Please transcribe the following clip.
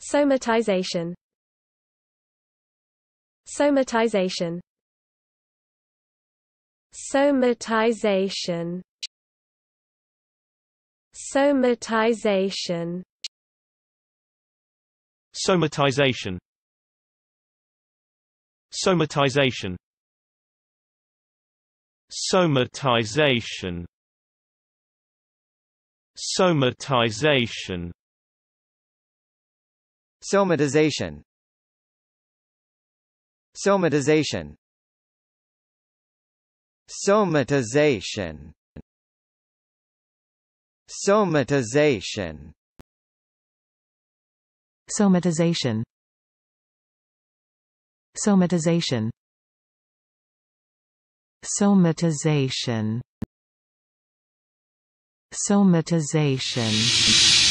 Somatization Somatization Somatization Somatization Somatization Somatization Somatization Somatization Somatization Somatization Somatization Somatization Somatization Somatization Somatization Somatization